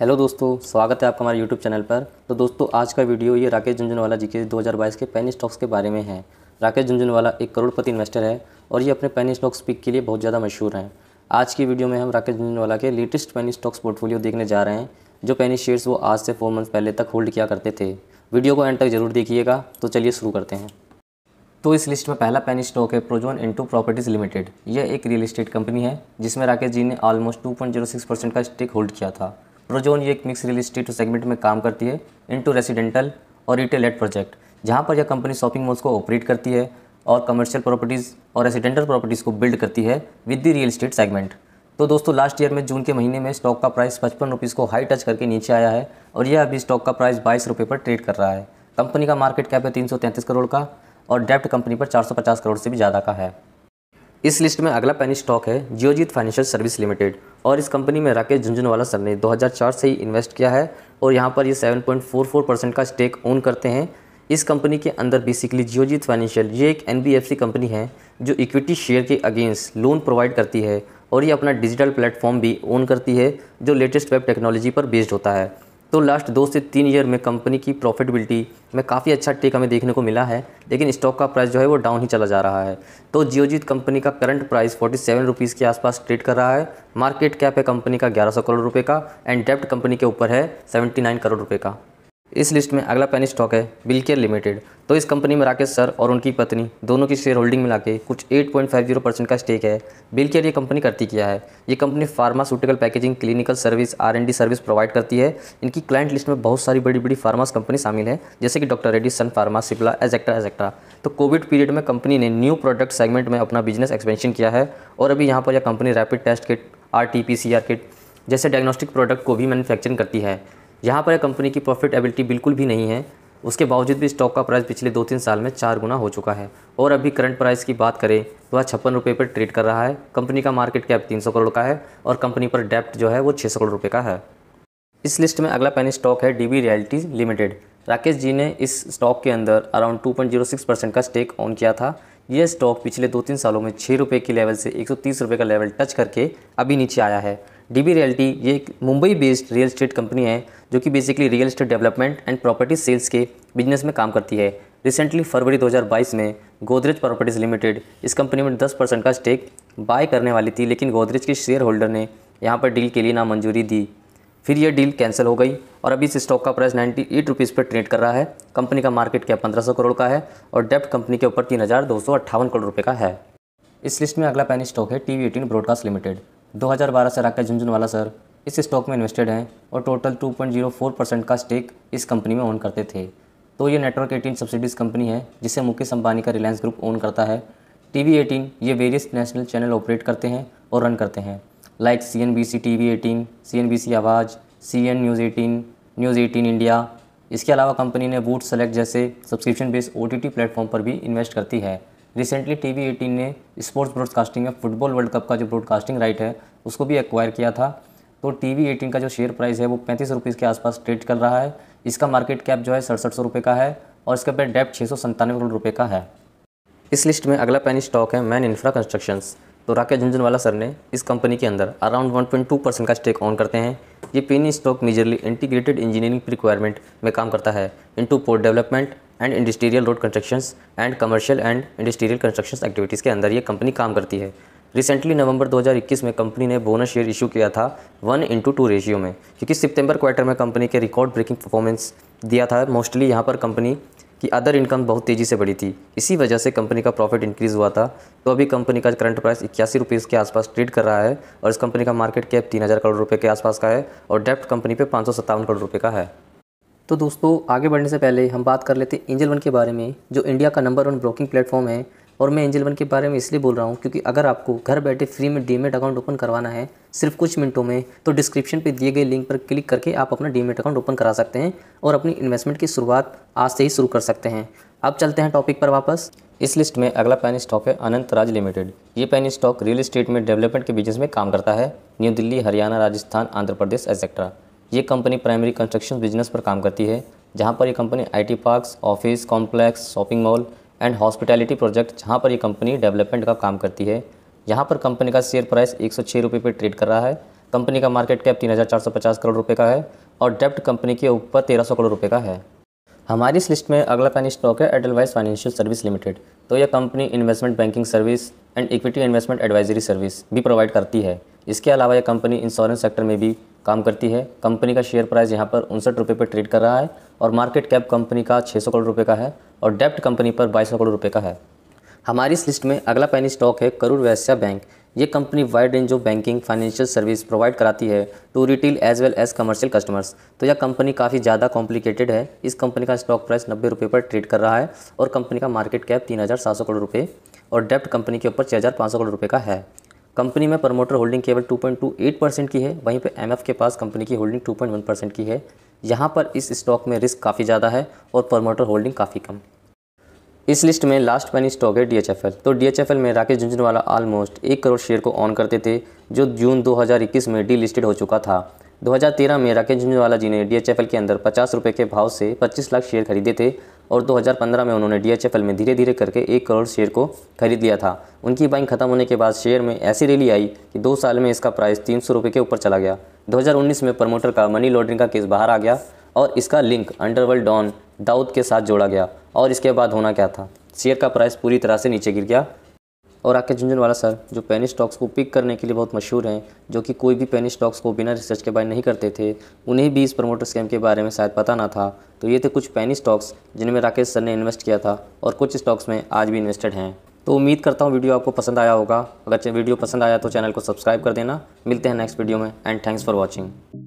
hello दोस्तों स्वागत है आपका हमारे यूट्यूब चैनल पर तो दोस्तों आज का वीडियो ये राकेश झुंझुनवाला जी के 2022 के पैनी स्टॉक्स के बारे में है राकेश झुंझुनवाला एक करोड़पति इन्वेस्टर है और ये अपने पैनी स्टॉक्स पिक के लिए बहुत ज़्यादा मशहूर हैं आज की वीडियो में हम राकेश झुंझुनवाला के लेटेस्ट पैनी स्टॉक्स पोर्टफोलियो देखने जा रहे हैं जो पेनी शेयर्स वो आज से फोर मंथ पहले तक होल्ड किया करते थे वीडियो को एंड तक जरूर देखिएगा तो चलिए शुरू करते हैं तो इस लिस्ट में पहला पैनी स्टॉक है प्रोजोन इंटू प्रॉपर्टीज़ लिमिटेड यह एक रियल इस्टेट कंपनी है जिसमें राकेश जी ने ऑलमोस्ट टू परसेंट का स्टेक होल्ड किया था प्रोजोन ये एक मिक्स रियल इस्टेट सेगमेंट में काम करती है इंटू रेसिडेंटल और रिटेल एड प्रोजेक्ट जहाँ पर यह कंपनी शॉपिंग मॉल्स को ऑपरेट करती है और कमर्शियल प्रॉपर्टीज़ और रेसिडेंटल प्रॉपर्टीज़ को बिल्ड करती है with the real estate segment तो दोस्तों लास्ट ईयर में जून के महीने में स्टॉक का प्राइस पचपन रुपीज़ को हाई टच करके नीचे आया है और यह अभी स्टॉक का प्राइस बाईस रुपये पर ट्रेड कर रहा है कंपनी का मार्केट कैप है तीन करोड़ का और डेप्ट कंपनी पर 450 करोड़ से भी ज़्यादा का है इस लिस्ट में अगला पैनी स्टॉक है जियोजीत फाइनेंशियल सर्विस लिमिटेड और इस कंपनी में राकेश झुंझुनवाला सर ने 2004 से ही इन्वेस्ट किया है और यहाँ पर ये 7.44 परसेंट का स्टेक ओन करते हैं इस कंपनी के अंदर बेसिकली जियोजीत फाइनेंशियल ये एक एन कंपनी है जो इक्विटी शेयर के अगेंस्ट लोन प्रोवाइड करती है और ये अपना डिजिटल प्लेटफॉर्म भी ओन करती है जो लेटेस्ट वेब टेक्नोलॉजी पर बेस्ड होता है तो लास्ट दो से तीन ईयर में कंपनी की प्रॉफिटेबिलिटी में काफ़ी अच्छा टेक हमें देखने को मिला है लेकिन स्टॉक का प्राइस जो है वो डाउन ही चला जा रहा है तो जियोजीत कंपनी का current price forty seven rupees के आसपास ट्रेड कर रहा है मार्केट कैप है कंपनी का ग्यारह सौ करोड़ रुपये का एंड डेप्ट कंपनी के ऊपर है सेवेंटी नाइन करोड़ रुपये का इस लिस्ट में अगला पेन स्टॉक है बिल केयर लिमिटेड तो इस कंपनी में राकेश सर और उनकी पत्नी दोनों की शेयर होल्डिंग मिला के कुछ 8.50 परसेंट का स्टेक है बिल केयर ये कंपनी करती क्या है ये company pharmaceutical packaging clinical service R and D service provide करती है इनकी क्लाइंट लिस्ट में बहुत सारी बड़ी बड़ी फार्मास कंपनी शामिल है जैसे कि doctor Reddy Sun Pharma Cipla एजेक्ट्रा एजेक्ट्रा तो कोविड पीरियड में कंपनी ने न्यू प्रोडक्ट सेगमेंट में अपना बिजनेस एक्सपेंशन किया है और अभी यहाँ पर यह company rapid test kit R T kit जैसे डायग्नोस्टिक प्रोडक्ट को भी मैन्युफैक्चरिंग करती है यहाँ पर कंपनी की प्रॉफिट एबिलिटी बिल्कुल भी नहीं है उसके बावजूद भी स्टॉक का प्राइस पिछले दो तीन साल में चार गुना हो चुका है और अभी करंट प्राइस की बात करें तो वह छप्पन रुपये पर ट्रेड कर रहा है कंपनी का मार्केट कैप 300 करोड़ का है और कंपनी पर डेप्ट जो है वो 600 करोड़ रुपये का है इस लिस्ट में अगला पैनी स्टॉक है D realty limited Rakesh ji ने इस स्टॉक के अंदर अराउंड टू परसेंट का स्टेक ऑन किया था यह स्टॉक पिछले दो तीन सालों में छः रुपये की लेवल से एक सौ का लेवल टच करके अभी नीचे आया है डी बी रियल्टी ये एक Mumbai based real estate company है जो कि basically real estate development and property sales के बिजनेस में काम करती है रिसेंटली फरवरी 2022 में गोदरेज प्रॉपर्टीज़ लिमिटेड इस कंपनी में 10 परसेंट का स्टेक बाय करने वाली थी लेकिन गोदरेज के शेयर होल्डर ने यहाँ पर डील के लिए नामंजूरी दी फिर यह डील कैंसिल हो गई और अभी इस स्टॉक का प्राइस नाइन्टी एट रुपीज़ पर ट्रेड कर रहा है कंपनी का मार्केट कैप पंद्रह सौ करोड़ का है और डेप्ट कंपनी के ऊपर तीन हज़ार दो सौ अट्ठावन करोड़ रुपये का है इस लिस्ट में अगला पैनी स्टॉक है T V eighteen broadcast limited 2012 से राकेश झुंझुनवाला सर इस स्टॉक में इन्वेस्टेड हैं और टोटल 2.04 परसेंट का स्टेक इस कंपनी में ओन करते थे तो ये नेटवर्क 18 सब्सिडीज़ कंपनी है जिसे मुकेश अंबानी का रिलायंस ग्रुप ओन करता है टी वी एटीन ये वेरियस नेशनल चैनल ऑपरेट करते हैं और रन करते हैं like C N B C T V eighteen C N B C Awaaz C N news eighteen news eighteen India इसके अलावा कंपनी ने बूट सेलेक्ट जैसे subscription based O T T platform पर भी इन्वेस्ट करती है रिसेंटली टी वी एटीन ने sports broadcasting में फुटबॉल वर्ल्ड कप का जो ब्रॉडकास्टिंग राइट है उसको भी एक्वायर किया था तो टी वी एटीन का जो शेयर प्राइस है वो पैंतीस रुपीज़ के आसपास ट्रेड कर रहा है इसका मार्केट कैप जो है सड़सठ सौ रुपये का है और इसका पे डेप्ट छः सौ संतानवे करोड़ रुपये का है इस लिस्ट में अगला पैनी स्टॉक है मैन इंफ्रा कंस्ट्रक्शंस तो राकेश झुंझुनवाला सर ने इस कंपनी के अंदर अराउंड 1.2 परसेंट का स्टेक ऑन करते हैं ये penny stock majorly integrated engineering requirement में काम करता है into port development and industrial road constructions and commercial and industrial constructions activities के अंदर ये कंपनी काम करती है रिसेंटली नवंबर 2021 में कंपनी ने बोनस शेयर इशू किया था वन इंटू टू रेशियो में क्योंकि सितंबर क्वार्टर में कंपनी के रिकॉर्ड ब्रेकिंग परफॉर्मेंस दिया था मोस्टली यहाँ पर कंपनी की अदर इनकम बहुत तेज़ी से बढ़ी थी इसी वजह से कंपनी का प्रॉफिट इंक्रीज़ हुआ था तो अभी कंपनी का करंट प्राइस इक्यासी रुपीज़ के आसपास ट्रेड कर रहा है और इस कंपनी का मार्केट कैप तीन हज़ार करोड़ रुपये के आसपास का है और डेप्ट कंपनी पर पाँच सौ सत्तावन करोड़ रुपये का है तो दोस्तों आगे बढ़ने से पहले हम बात कर लेते हैं एंजल वन के बारे में जो इंडिया का नंबर वन ब्रोकिंग प्लेटफॉर्म है और मैं एंजल वन के बारे में इसलिए बोल रहा हूँ क्योंकि अगर आपको घर बैठे फ्री में डीमेट अकाउंट ओपन करवाना है सिर्फ कुछ मिनटों में तो डिस्क्रिप्शन पे दिए गए लिंक पर क्लिक करके आप अपना डीमेट अकाउंट ओपन करा सकते हैं और अपनी इन्वेस्टमेंट की शुरुआत आज से ही शुरू कर सकते हैं अब चलते हैं टॉपिक पर वापस इस लिस्ट में अगला पैन स्टॉक है अनंत राज लिमिटेड ये पैन स्टॉक रियल इस्टेट में डेवलपमेंट के बिजनेस में काम करता है न्यू दिल्ली हरियाणा राजस्थान आंध्र प्रदेश एक्सेट्रा ये कंपनी प्राइमरी कंस्ट्रक्शन बिजनेस पर काम करती है जहाँ पर ये company IT parks office complex shopping mall and hospitality project जहाँ पर ये कंपनी डेवलपमेंट का काम करती है यहाँ पर कंपनी का शेयर प्राइस एक सौ छः रुपये पर ट्रेड कर रहा है कंपनी का मार्केट कैप तीन हज़ार चार सौ पचास करोड़ रुपये का है और डेप्ट कंपनी के ऊपर तेरह सौ करोड़ रुपये का है हमारी इस लिस्ट में अगला पैनी स्टॉक है एडलवाइस फाइनेंशियल सर्विस लिमिटेड तो यह company investment banking service and equity investment advisory service भी प्रोवाइड करती है इसके अलावा यह कंपनी इंश्योरेंस सेक्टर में भी काम करती है कंपनी का शेयर प्राइस यहाँ पर उनसठ रुपये पर ट्रेड कर रहा है और मार्केट कैप कंपनी का छः सौ करोड़ रुपये का है और डेप्ट कंपनी पर बाईस करोड़ रुपये का है हमारी इस लिस्ट में अगला पैनी स्टॉक है करूर वैश्या बैंक ये company wide range of banking financial service provide कराती है to retail as well as commercial customers तो यह कंपनी काफ़ी ज़्यादा कॉम्प्लिकेटेड है इस कंपनी का स्टॉक प्राइस नब्बे रुपये पर ट्रेड कर रहा है और कंपनी का मार्केट कैप तीन हज़ार सात सौ करोड़ रुपये और डेप्ट कंपनी के ऊपर छः हज़ार पाँच सौ करोड़ रुपये का है कंपनी में प्रमोटर होल्डिंग केवल 2.28 परसेंट की है वहीं पे एमएफ के पास कंपनी की होल्डिंग 2.1 परसेंट की है यहाँ पर इस स्टॉक में रिस्क काफ़ी ज़्यादा है और प्रमोटर होल्डिंग काफ़ी कम इस लिस्ट में लास्ट पैनी स्टॉक है डी तो डी में राकेश झुंझुनवाला ऑलमोस्ट एक करोड़ शेयर को ऑन करते थे जो जून दो में डी हो चुका था 2013 में राकेश झुंझुनवाला जी ने डी के अंदर पचास रुपये के भाव से पच्चीस लाख शेयर खरीदे थे और 2015 में उन्होंने डीएचएफएल में धीरे धीरे करके एक करोड़ शेयर को खरीद लिया था उनकी बाइंग खत्म होने के बाद शेयर में ऐसी रैली आई कि दो साल में इसका प्राइस तीन सौ के ऊपर चला गया 2019 में प्रमोटर का मनी लॉन्ड्रिंग का केस बाहर आ गया और इसका लिंक अंडरवर्ल्ड डॉन दाऊद के साथ जोड़ा गया और इसके बाद होना क्या था शेयर का प्राइस पूरी तरह से नीचे गिर गया और राकेश झुंझुनवाला सर जो पेनी स्टॉक्स को पिक करने के लिए बहुत मशहूर हैं जो कि कोई भी पेनी स्टॉक्स को बिना रिसर्च के बाय नहीं करते थे उन्हें भी इस प्रमोटर स्कैम के बारे में शायद पता ना था तो ये थे कुछ पेनी स्टॉक्स जिनमें राकेश सर ने इन्वेस्ट किया था और कुछ स्टॉक्स में आज भी इन्वेस्टेड हैं तो उम्मीद करता हूँ वीडियो आपको पसंद आया होगा अगर वीडियो पसंद आया तो चैनल को सब्सक्राइब कर देना मिलते हैं नेक्स्ट वीडियो में एंड थैंक्स फॉर वॉचिंग